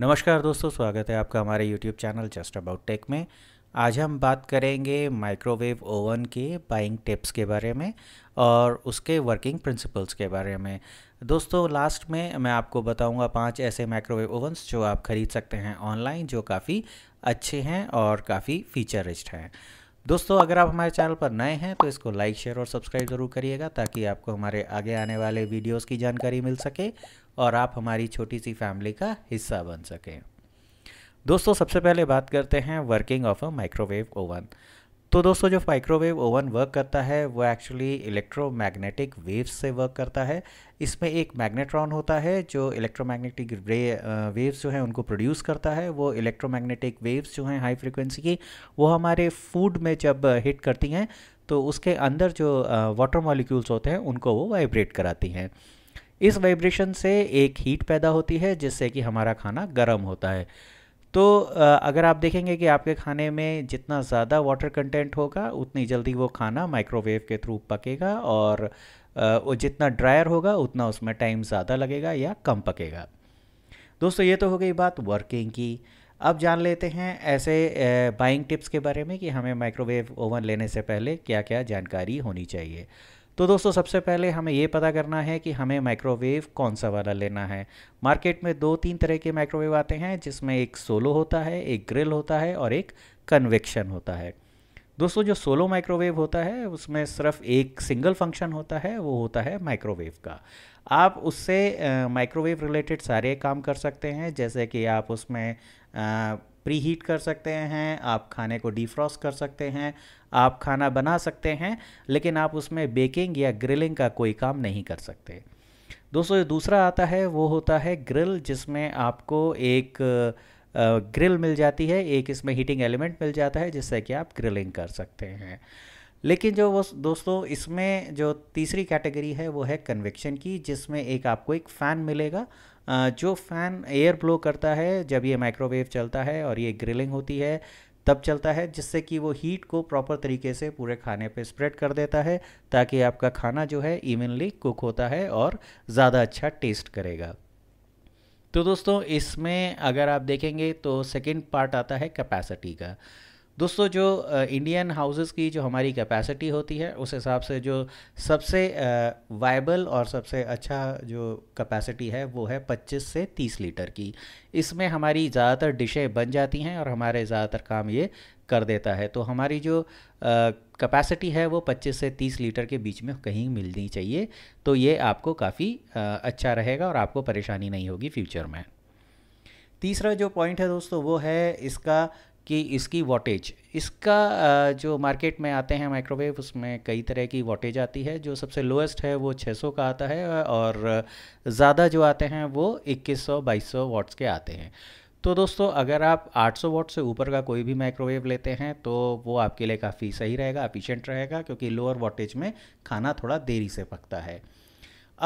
नमस्कार दोस्तों स्वागत है आपका हमारे YouTube channel just about tech में आज हम बात करेंगे माइक्रोवेव ओवन के बाइंग टिप्स के बारे में और उसके वर्किंग प्रिंसिपल्स के बारे में दोस्तों लास्ट में मैं आपको बताऊंगा पांच ऐसे माइक्रोवेव ओवन्स जो आप ख़रीद सकते हैं ऑनलाइन जो काफ़ी अच्छे हैं और काफ़ी फीचर रिस्ट हैं दोस्तों अगर आप हमारे चैनल पर नए हैं तो इसको लाइक शेयर और सब्सक्राइब ज़रूर करिएगा ताकि आपको हमारे आगे आने वाले वीडियोज़ की जानकारी मिल सके और आप हमारी छोटी सी फैमिली का हिस्सा बन सकें दोस्तों सबसे पहले बात करते हैं working of a microwave oven तो दोस्तों जो माइक्रोवेव ओवन वर्क करता है वो एक्चुअली इलेक्ट्रोमैग्नेटिक वेव्स से वर्क करता है इसमें एक मैग्नेट्रॉन होता है जो इलेक्ट्रोमैग्नेटिक रे वेव्स जो हैं उनको प्रोड्यूस करता है वो इलेक्ट्रोमैग्नेटिक वेव्स जो हैं हाई फ्रिक्वेंसी की वो हमारे फूड में जब हिट करती हैं तो उसके अंदर जो वाटर मॉलिक्यूल्स होते हैं उनको वो वाइब्रेट कराती हैं इस वाइब्रेशन से एक हीट पैदा होती है जिससे कि हमारा खाना गर्म होता है तो अगर आप देखेंगे कि आपके खाने में जितना ज़्यादा वाटर कंटेंट होगा उतनी जल्दी वो खाना माइक्रोवेव के थ्रू पकेगा और जितना ड्रायर होगा उतना उसमें टाइम ज़्यादा लगेगा या कम पकेगा दोस्तों ये तो हो गई बात वर्किंग की अब जान लेते हैं ऐसे बाइंग टिप्स के बारे में कि हमें माइक्रोवेव ओवन लेने से पहले क्या क्या जानकारी होनी चाहिए तो दोस्तों सबसे पहले हमें ये पता करना है कि हमें माइक्रोवेव कौन सा वाला लेना है मार्केट में दो तीन तरह के माइक्रोवेव आते हैं जिसमें एक सोलो होता है एक ग्रिल होता है और एक कन्वेक्शन होता है दोस्तों जो सोलो माइक्रोवेव होता है उसमें सिर्फ एक सिंगल फंक्शन होता है वो होता है माइक्रोवेव का आप उससे माइक्रोवेव रिलेटेड सारे काम कर सकते हैं जैसे कि आप उसमें प्री हीट कर सकते हैं आप खाने को डिफ्रॉस्ट कर सकते हैं आप खाना बना सकते हैं लेकिन आप उसमें बेकिंग या ग्रिलिंग का कोई काम नहीं कर सकते दोस्तों जो दूसरा आता है वो होता है ग्रिल जिसमें आपको एक ग्रिल मिल जाती है एक इसमें हीटिंग एलिमेंट मिल जाता है जिससे कि आप ग्रिलिंग कर सकते हैं लेकिन जो वो दोस्तों इसमें जो तीसरी कैटेगरी है वो है कन्वेक्शन की जिसमें एक आपको एक फ़ैन मिलेगा जो फ़ैन एयर ब्लो करता है जब ये माइक्रोवेव चलता है और ये ग्रिलिंग होती है तब चलता है जिससे कि वो हीट को प्रॉपर तरीके से पूरे खाने पे स्प्रेड कर देता है ताकि आपका खाना जो है इवनली कुक होता है और ज़्यादा अच्छा टेस्ट करेगा तो दोस्तों इसमें अगर आप देखेंगे तो सेकेंड पार्ट आता है कैपेसिटी का दोस्तों जो इंडियन हाउसेस की जो हमारी कैपेसिटी होती है उस हिसाब से जो सबसे वायबल और सबसे अच्छा जो कैपेसिटी है वो है 25 से 30 लीटर की इसमें हमारी ज़्यादातर डिशें बन जाती हैं और हमारे ज़्यादातर काम ये कर देता है तो हमारी जो कैपेसिटी है वो 25 से 30 लीटर के बीच में कहीं मिलनी चाहिए तो ये आपको काफ़ी अच्छा रहेगा और आपको परेशानी नहीं होगी फ्यूचर में तीसरा जो पॉइंट है दोस्तों वो है इसका कि इसकी वोटेज इसका जो मार्केट में आते हैं माइक्रोवेव उसमें कई तरह की वोटेज आती है जो सबसे लोएस्ट है वो 600 का आता है और ज़्यादा जो आते हैं वो 2100 2200 वाट्स के आते हैं तो दोस्तों अगर आप 800 वाट से ऊपर का कोई भी माइक्रोवेव लेते हैं तो वो आपके लिए काफ़ी सही रहेगा एफिशेंट रहेगा क्योंकि लोअर वोटेज में खाना थोड़ा देरी से पकता है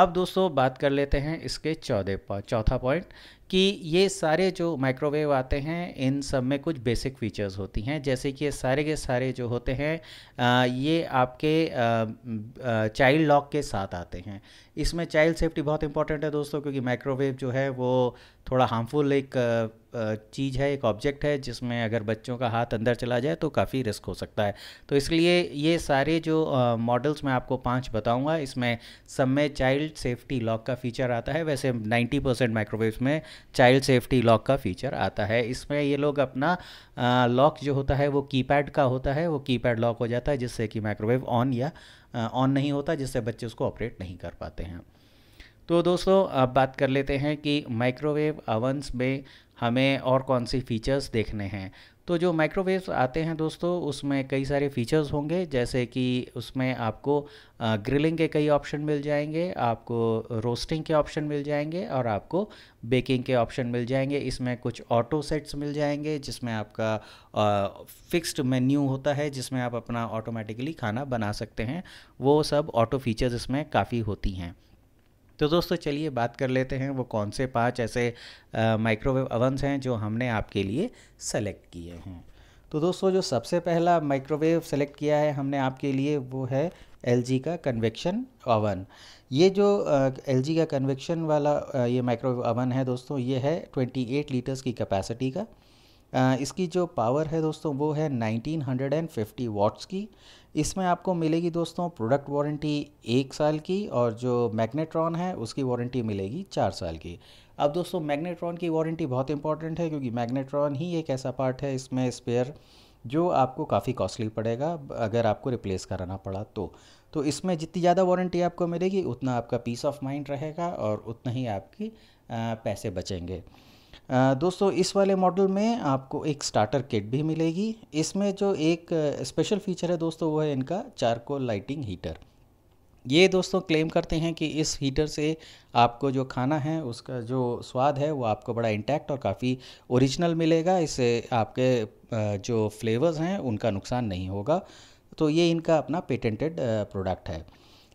अब दोस्तों बात कर लेते हैं इसके चौदह चौथा पॉइंट कि ये सारे जो माइक्रोवेव आते हैं इन सब में कुछ बेसिक फीचर्स होती हैं जैसे कि ये सारे के सारे जो होते हैं ये आपके चाइल्ड लॉक के साथ आते हैं इसमें चाइल्ड सेफ्टी बहुत इंपॉर्टेंट है दोस्तों क्योंकि माइक्रोवेव जो है वो थोड़ा हार्मफुल एक चीज़ है एक ऑब्जेक्ट है जिसमें अगर बच्चों का हाथ अंदर चला जाए तो काफ़ी रिस्क हो सकता है तो इसलिए ये सारे जो मॉडल्स मैं आपको पांच बताऊंगा इसमें सब में चाइल्ड सेफ्टी लॉक का फीचर आता है वैसे 90 परसेंट माइक्रोवेव्स में चाइल्ड सेफ्टी लॉक का फीचर आता है इसमें ये लोग अपना लॉक जो होता है वो कीपैड का होता है वो कीपैड लॉक हो जाता है जिससे कि माइक्रोवेव ऑन या ऑन नहीं होता जिससे बच्चे उसको ऑपरेट नहीं कर पाते हैं तो दोस्तों अब बात कर लेते हैं कि माइक्रोवेव अवंस में हमें और कौन सी फ़ीचर्स देखने हैं तो जो माइक्रोवेव्स आते हैं दोस्तों उसमें कई सारे फीचर्स होंगे जैसे कि उसमें आपको ग्रिलिंग के कई ऑप्शन मिल जाएंगे आपको रोस्टिंग के ऑप्शन मिल जाएंगे और आपको बेकिंग के ऑप्शन मिल जाएंगे इसमें कुछ ऑटो सेट्स मिल जाएंगे जिसमें आपका फिक्स्ड मेन्यू होता है जिसमें आप अपना ऑटोमेटिकली खाना बना सकते हैं वो सब ऑटो फीचर्स इसमें काफ़ी होती हैं तो दोस्तों चलिए बात कर लेते हैं वो कौन से पाँच ऐसे माइक्रोवेव ओवंस हैं जो हमने आपके लिए सेलेक्ट किए हैं तो दोस्तों जो सबसे पहला माइक्रोवेव सेलेक्ट किया है हमने आपके लिए वो है एल का कन्वेक्शन ओवन ये जो एल uh, का कन्वेक्शन वाला uh, ये माइक्रोवेव ओवन है दोस्तों ये है 28 लीटर्स की कैपेसिटी का uh, इसकी जो पावर है दोस्तों वो है 1950 वॉट्स की इसमें आपको मिलेगी दोस्तों प्रोडक्ट वारंटी एक साल की और जो मैग्नेट्रॉन है उसकी वारंटी मिलेगी चार साल की अब दोस्तों मैग्नेट्रॉन की वारंटी बहुत इंपॉर्टेंट है क्योंकि मैग्नेट्रॉन ही एक ऐसा पार्ट है इसमें स्पेयर जो आपको काफ़ी कॉस्टली पड़ेगा अगर आपको रिप्लेस कराना पड़ा तो तो इसमें जितनी ज़्यादा वारंटी आपको मिलेगी उतना आपका पीस ऑफ माइंड रहेगा और उतना ही आपकी पैसे बचेंगे दोस्तों इस वाले मॉडल में आपको एक स्टार्टर किट भी मिलेगी इसमें जो एक स्पेशल फीचर है दोस्तों वो है इनका चारकोल लाइटिंग हीटर ये दोस्तों क्लेम करते हैं कि इस हीटर से आपको जो खाना है उसका जो स्वाद है वो आपको बड़ा इंटैक्ट और काफ़ी ओरिजिनल मिलेगा इससे आपके जो फ्लेवर्स हैं उनका नुकसान नहीं होगा तो ये इनका अपना पेटेंटेड प्रोडक्ट है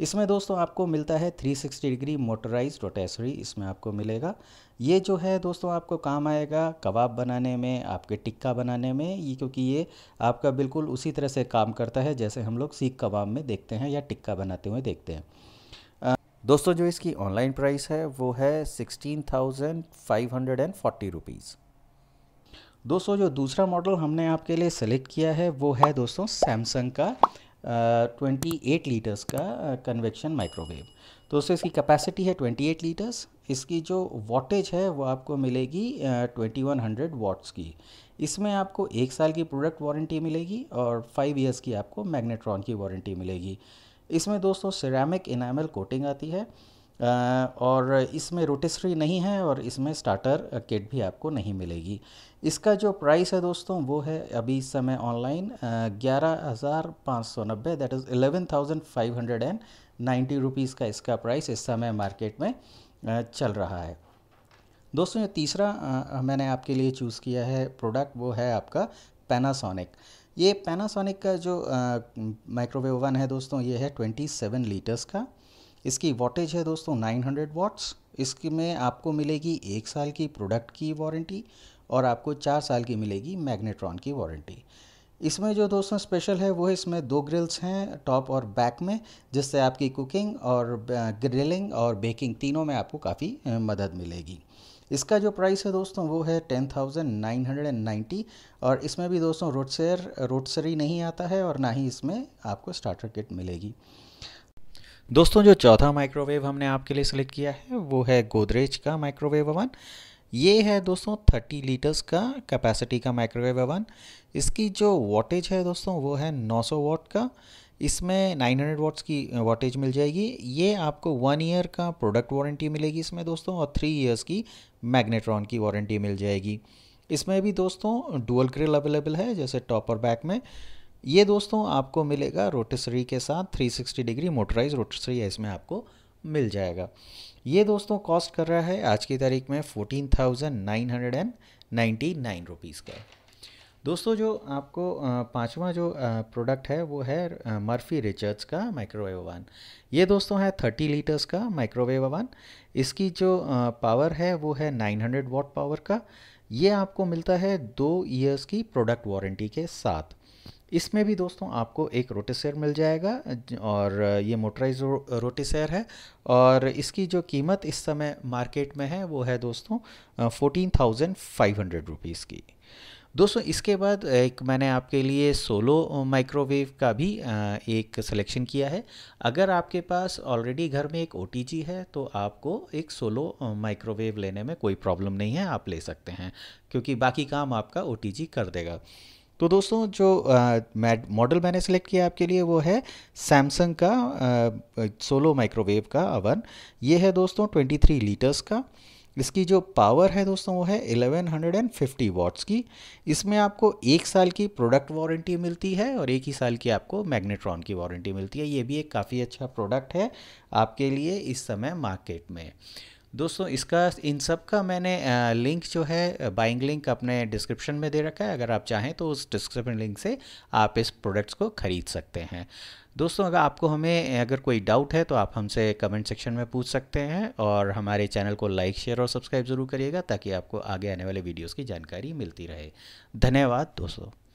इसमें दोस्तों आपको मिलता है 360 डिग्री मोटराइज रोटेसरी इसमें आपको मिलेगा ये जो है दोस्तों आपको काम आएगा कबाब बनाने में आपके टिक्का बनाने में ये क्योंकि ये आपका बिल्कुल उसी तरह से काम करता है जैसे हम लोग सीख कबाब में देखते हैं या टिक्का बनाते हुए देखते हैं दोस्तों जो इसकी ऑनलाइन प्राइस है वो है sixteen thousand five hundred and forty rupees दोस्तों जो दूसरा मॉडल हमने आपके लिए सेलेक्ट किया है वो है दोस्तों सैमसंग का ट्वेंटी एट लीटर्स का कन्वेक्शन माइक्रोवेव तो उससे इसकी कैपेसिटी है ट्वेंटी एट लीटर्स इसकी जो वॉटेज है वो आपको मिलेगी ट्वेंटी वन हंड्रेड वॉट्स की इसमें आपको एक साल की प्रोडक्ट वारंटी मिलेगी और फाइव ईयर्स की आपको मैग्नेट्रॉन की वारंटी मिलेगी इसमें दोस्तों सिरामिक इनामल कोटिंग आती है और इसमें रोटिसरी नहीं है और इसमें स्टार्टर किट भी आपको नहीं मिलेगी इसका जो प्राइस है दोस्तों वो है अभी इस समय ऑनलाइन ग्यारह हज़ार पाँच सौ नब्बे that is eleven thousand five hundred and ninety rupees का इसका प्राइस इस समय मार्केट में चल रहा है दोस्तों ये तीसरा मैंने आपके लिए चूज़ किया है प्रोडक्ट वो है आपका पैनासोनिक ये पैनासोनिक का जो माइक्रोवेव ओवन है दोस्तों ये है ट्वेंटी सेवन लीटर्स का इसकी वॉटेज है दोस्तों 900 वॉट्स इसमें आपको मिलेगी एक साल की प्रोडक्ट की वारंटी और आपको चार साल की मिलेगी मैग्नेट्रॉन की वारंटी इसमें जो दोस्तों स्पेशल है वो है इसमें दो ग्रिल्स हैं टॉप और बैक में जिससे आपकी कुकिंग और ग्रिलिंग और बेकिंग तीनों में आपको काफ़ी मदद मिलेगी इसका जो प्राइस है दोस्तों वो है ten thousand nine hundred and ninety और इसमें भी दोस्तों रोटसेर रोडसरी नहीं आता है और ना ही इसमें आपको स्टार्टर किट मिलेगी दोस्तों जो चौथा माइक्रोवेव हमने आपके लिए सेलेक्ट किया है वो है गोदरेज का माइक्रोवेव अवन ये है दोस्तों 30 लीटर्स का कैपेसिटी का माइक्रोवेव अवन इसकी जो वॉटेज है दोस्तों वो है 900 वॉट का इसमें 900 वॉट्स की वॉटेज मिल जाएगी ये आपको वन ईयर का प्रोडक्ट वारंटी मिलेगी इसमें दोस्तों और थ्री ईयर्स की मैग्नेट्रॉन की वारंटी मिल जाएगी इसमें भी दोस्तों डुअल ग्रिल अवेलेबल है जैसे टॉप और बैक में ये दोस्तों आपको मिलेगा रोटिसरी के साथ 360 डिग्री मोटराइज रोटिसरी है इसमें आपको मिल जाएगा ये दोस्तों कॉस्ट कर रहा है आज की तारीख में fourteen thousand nine hundred and ninety nine rupees का दोस्तों जो आपको पांचवा जो प्रोडक्ट है वो है मर्फी रिचर्ड्स का माइक्रोवेव ओवन ये दोस्तों है थर्टी लीटर्स का माइक्रोवेव ओवन इसकी जो पावर है वो है नाइन हंड्रेड वॉट पावर का ये आपको मिलता है दो ईयर्स की प्रोडक्ट वारंटी के साथ इसमें भी दोस्तों आपको एक रोटेसर मिल जाएगा और ये मोटराइज रोटेसर है और इसकी जो कीमत इस समय मार्केट में है वो है दोस्तों fourteen thousand five hundred rupees की दोस्तों इसके बाद एक मैंने आपके लिए सोलो माइक्रोवेव का भी एक सिलेक्शन किया है अगर आपके पास ऑलरेडी घर में एक ओ है तो आपको एक सोलो माइक्रोवेव लेने में कोई प्रॉब्लम नहीं है आप ले सकते हैं क्योंकि बाकी काम आपका ओ कर देगा तो दोस्तों जो मॉडल मैंने सेलेक्ट किया आपके लिए वो है सैमसंग का सोलो माइक्रोवेव का अवन ये है दोस्तों 23 लीटर्स का इसकी जो पावर है दोस्तों वो है 1150 हंड्रेड की इसमें आपको एक साल की प्रोडक्ट वारंटी मिलती है और एक ही साल की आपको मैग्नेट्रॉन की वारंटी मिलती है ये भी एक काफ़ी अच्छा प्रोडक्ट है आपके लिए इस समय मार्केट में दोस्तों इसका इन सब का मैंने लिंक जो है बाइंग लिंक अपने डिस्क्रिप्शन में दे रखा है अगर आप चाहें तो उस डिस्क्रिप्शन लिंक से आप इस प्रोडक्ट्स को ख़रीद सकते हैं दोस्तों अगर आपको हमें अगर कोई डाउट है तो आप हमसे कमेंट सेक्शन में पूछ सकते हैं और हमारे चैनल को लाइक शेयर और सब्सक्राइब ज़रूर करिएगा ताकि आपको आगे आने वाले वीडियोज़ की जानकारी मिलती रहे धन्यवाद दोस्तों